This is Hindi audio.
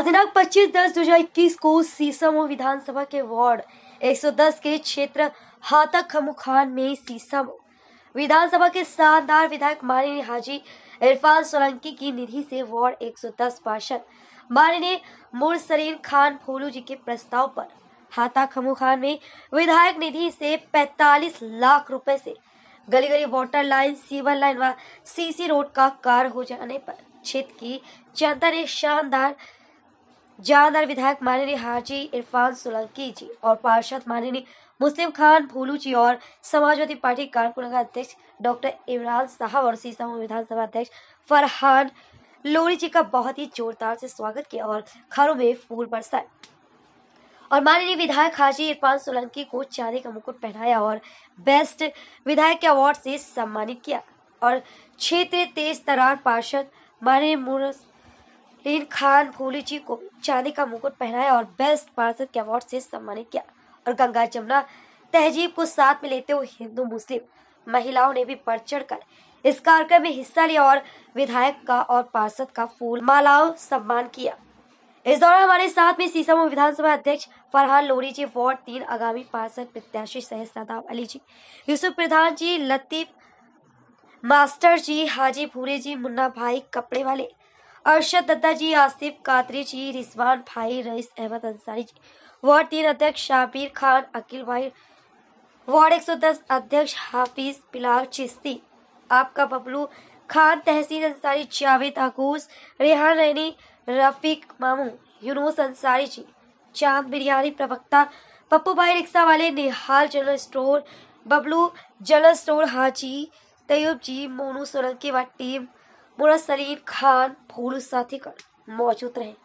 दिनांक 25 दस दो हजार इक्कीस को सीसमो विधानसभा के वार्ड 110 के क्षेत्र हाथक खमुखान में सीसम विधानसभा के शानदार विधायक मानी हाजी इरफान सोलंकी की निधि से वार्ड 110 पार्षद माननीय मुरसरीन खान फोलू जी के प्रस्ताव पर हाथा खमुखान खान में विधायक निधि से 45 लाख रुपए से गली गली वाटर लाइन सीवर लाइन व सीसी रोड का कार हो जाने पर क्षेत्र की जनता ने शानदार जानदार विधायक माननीय हाजी इरफान सोलंकी जी और पार्षद माननीय मुस्लिम खान भोलू जी और समाजवादी पार्टी कानपुर नगर अध्यक्ष डॉक्टर इमरान साहब और सीसाऊ विधानसभा अध्यक्ष फरहान लोरी जी का बहुत ही जोरदार से स्वागत किया और खरों में फूल बरसाए और माननीय विधायक हाजी इरफान सोलंकी को चांदी का मुकुट पहनाया और बेस्ट विधायक के अवार्ड से सम्मानित किया और क्षेत्रीय तेज तरार पार्षद माननीय लेकिन खान कोहली जी को चांदी का मुकुट पहनाया और बेस्ट पार्षद के अवार्ड से सम्मानित किया और गंगा जमुना तहजीब को साथ में लेते हुए हिंदू मुस्लिम महिलाओं ने भी बढ़ चढ़ कर इस कार्यक्रम में हिस्सा लिया और विधायक का और पार्षद का फूल मालाओं सम्मान किया इस दौरान हमारे साथ में सीसामो विधानसभा अध्यक्ष फरहान लोरी जी वार्ड तीन आगामी पार्षद प्रत्याशी सहित सदाब अली जी यूसुफ प्रधान जी लतीफ मास्टर जी हाजी भूरे जी मुन्ना भाई कपड़े वाले अरशद दत्ता जी आसिफ कातरी जी रिजवान भाई रईस अहमद अंसारी जी वार्ड तीन अध्यक्ष शाबिर खान अकील भाई वार्ड एक सौ दस अध्यक्ष हाफिज बिलाल चिश्ती आपका बबलू खान तहसील अंसारी जावेद अकूस रेहान रैनी रफीक मामू यूनुस अंसारी जी चांद बिरयानी प्रवक्ता पप्पू भाई रिक्शा वाले Nihal general store Bablu general store Haji Tayub ji Monu Solanki व टीम पूरा शरीर खान फूल साथी कर मौजूद रहे